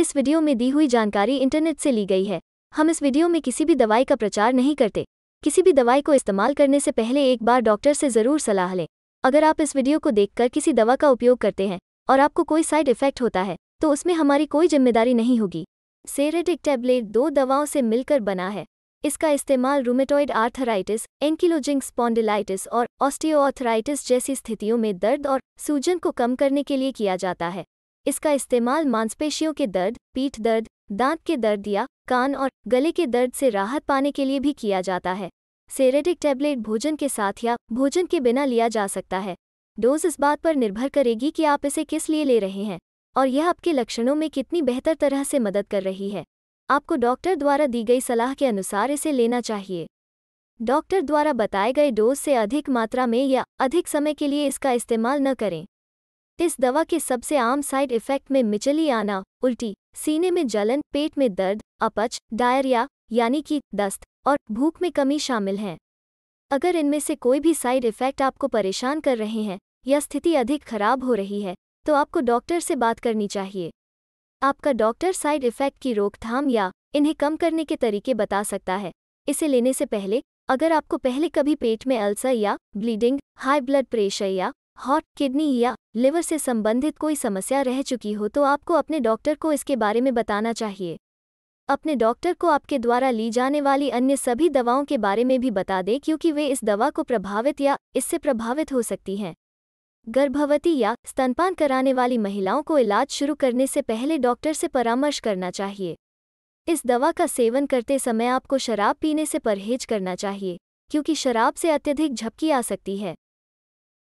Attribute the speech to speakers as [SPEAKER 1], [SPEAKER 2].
[SPEAKER 1] इस वीडियो में दी हुई जानकारी इंटरनेट से ली गई है हम इस वीडियो में किसी भी दवाई का प्रचार नहीं करते किसी भी दवाई को इस्तेमाल करने से पहले एक बार डॉक्टर से ज़रूर सलाह लें अगर आप इस वीडियो को देखकर किसी दवा का उपयोग करते हैं और आपको कोई साइड इफेक्ट होता है तो उसमें हमारी कोई जिम्मेदारी नहीं होगी सेरेडिक टैबलेट दो दवाओं से मिलकर बना है इसका इस्तेमाल रूमेटॉइड आर्थराइटिस एंकिलोजिंग स्पॉन्डिलाइटिस और ऑस्टियोआर्थराइटिस जैसी स्थितियों में दर्द और सूजन को कम करने के लिए किया जाता है इसका इस्तेमाल मांसपेशियों के दर्द पीठ दर्द दांत के दर्द या कान और गले के दर्द से राहत पाने के लिए भी किया जाता है सेरेटिक टैबलेट भोजन के साथ या भोजन के बिना लिया जा सकता है डोज इस बात पर निर्भर करेगी कि आप इसे किस लिए ले रहे हैं और यह आपके लक्षणों में कितनी बेहतर तरह से मदद कर रही है आपको डॉक्टर द्वारा दी गई सलाह के अनुसार इसे लेना चाहिए डॉक्टर द्वारा बताए गए डोज से अधिक मात्रा में या अधिक समय के लिए इसका इस्तेमाल न करें इस दवा के सबसे आम साइड इफेक्ट में मिचली आना उल्टी सीने में जलन पेट में दर्द अपच डायरिया यानी कि दस्त और भूख में कमी शामिल हैं अगर इनमें से कोई भी साइड इफेक्ट आपको परेशान कर रहे हैं या स्थिति अधिक खराब हो रही है तो आपको डॉक्टर से बात करनी चाहिए आपका डॉक्टर साइड इफेक्ट की रोकथाम या इन्हें कम करने के तरीके बता सकता है इसे लेने से पहले अगर आपको पहले कभी पेट में अल्सर या ब्लीडिंग हाई ब्लड प्रेशर या हॉट किडनी या लिवर से संबंधित कोई समस्या रह चुकी हो तो आपको अपने डॉक्टर को इसके बारे में बताना चाहिए अपने डॉक्टर को आपके द्वारा ली जाने वाली अन्य सभी दवाओं के बारे में भी बता दें क्योंकि वे इस दवा को प्रभावित या इससे प्रभावित हो सकती हैं गर्भवती या स्तनपान कराने वाली महिलाओं को इलाज शुरू करने से पहले डॉक्टर से परामर्श करना चाहिए इस दवा का सेवन करते समय आपको शराब पीने से परहेज करना चाहिए क्योंकि शराब से अत्यधिक झपकी आ सकती है